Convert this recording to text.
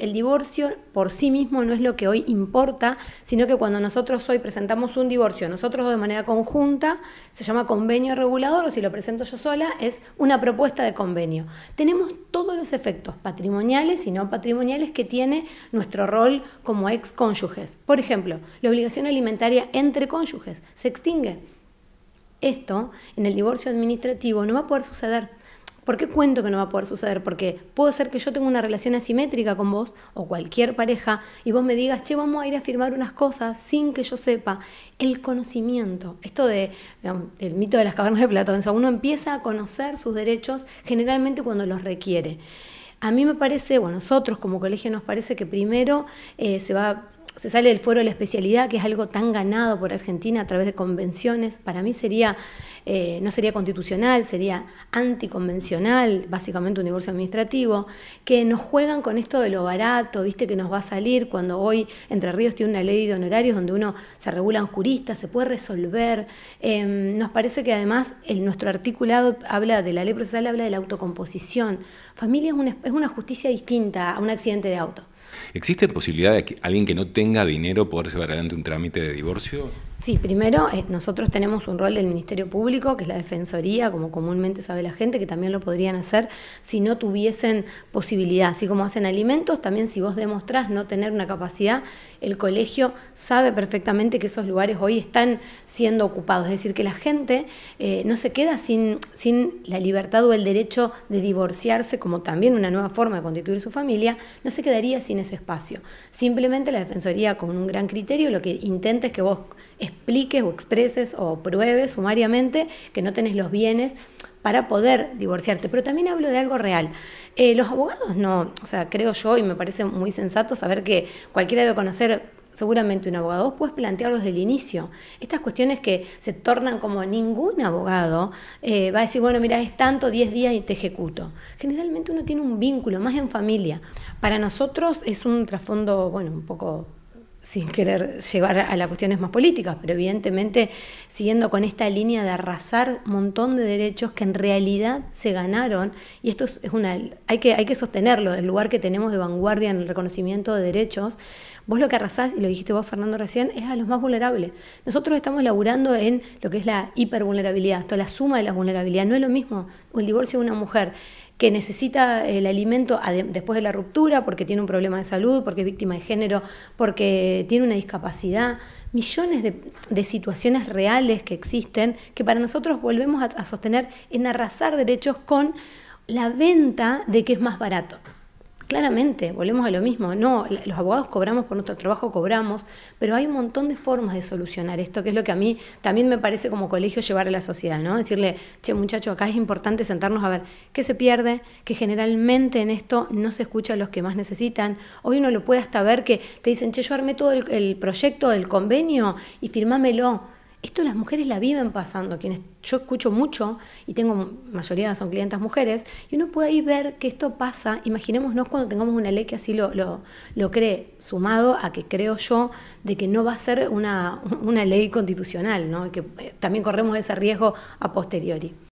el divorcio por sí mismo no es lo que hoy importa, sino que cuando nosotros hoy presentamos un divorcio, nosotros de manera conjunta, se llama convenio regulador, o si lo presento yo sola, es una propuesta de convenio. Tenemos todos los efectos patrimoniales y no patrimoniales que tiene nuestro rol como ex cónyuges. Por ejemplo, la obligación alimentaria entre cónyuges se extingue. Esto en el divorcio administrativo no va a poder suceder ¿Por qué cuento que no va a poder suceder? Porque puede ser que yo tenga una relación asimétrica con vos o cualquier pareja y vos me digas, che, vamos a ir a firmar unas cosas sin que yo sepa. El conocimiento, esto de, el mito de las cavernas de Platón, uno empieza a conocer sus derechos generalmente cuando los requiere. A mí me parece, bueno, nosotros como colegio nos parece que primero eh, se va se sale del fuero de la especialidad, que es algo tan ganado por Argentina a través de convenciones. Para mí sería, eh, no sería constitucional, sería anticonvencional, básicamente un divorcio administrativo, que nos juegan con esto de lo barato, viste, que nos va a salir cuando hoy Entre Ríos tiene una ley de honorarios donde uno se regula un jurista, se puede resolver. Em, nos parece que además nuestro articulado habla de la ley procesal, habla de la autocomposición. Familia es una, es una justicia distinta a un accidente de auto. ¿Existe posibilidad de que alguien que no tenga dinero pueda llevar adelante un trámite de divorcio? Sí, primero eh, nosotros tenemos un rol del Ministerio Público, que es la Defensoría, como comúnmente sabe la gente, que también lo podrían hacer si no tuviesen posibilidad. Así como hacen alimentos, también si vos demostrás no tener una capacidad, el colegio sabe perfectamente que esos lugares hoy están siendo ocupados. Es decir, que la gente eh, no se queda sin, sin la libertad o el derecho de divorciarse, como también una nueva forma de constituir su familia, no se quedaría sin ese espacio. Simplemente la Defensoría, con un gran criterio, lo que intenta es que vos expliques o expreses o pruebes sumariamente que no tenés los bienes para poder divorciarte. Pero también hablo de algo real. Eh, los abogados no, o sea, creo yo y me parece muy sensato saber que cualquiera debe conocer seguramente un abogado. Vos puedes plantearlo desde el inicio. Estas cuestiones que se tornan como ningún abogado eh, va a decir, bueno, mira, es tanto, 10 días y te ejecuto. Generalmente uno tiene un vínculo, más en familia. Para nosotros es un trasfondo, bueno, un poco sin querer llegar a las cuestiones más políticas, pero evidentemente siguiendo con esta línea de arrasar un montón de derechos que en realidad se ganaron, y esto es una, hay que, hay que sostenerlo, el lugar que tenemos de vanguardia en el reconocimiento de derechos, vos lo que arrasás, y lo dijiste vos Fernando recién, es a los más vulnerables. Nosotros estamos laburando en lo que es la hipervulnerabilidad, toda la suma de las vulnerabilidad, no es lo mismo el divorcio de una mujer que necesita eh, el alimento después de la ruptura porque tiene un problema de salud, porque es víctima de género, porque tiene una discapacidad, millones de, situaciones reales que existen que para nosotros volvemos a, a sostener en arrasar derechos con la venta de que es más barato. Claramente, volvemos a lo mismo. No, los abogados cobramos por nuestro trabajo, cobramos, pero hay un montón de formas de solucionar esto, que es lo que a mí también me parece como colegio llevar a la sociedad, ¿no? Decirle, che, muchacho, acá es importante sentarnos a ver qué se pierde, que generalmente en esto no se escucha a los que más necesitan. Hoy uno lo puede hasta ver que te dicen, che, yo armé todo el, proyecto, el convenio y firmámelo esto las mujeres la viven pasando, quienes yo escucho mucho y tengo mayoría son clientas mujeres, y uno puede ahí ver que esto pasa, imaginémonos cuando tengamos una ley que así lo, lo, cree, sumado a que creo yo de que no va a ser una, ley constitucional, ¿no? que eh, también corremos ese riesgo a posteriori.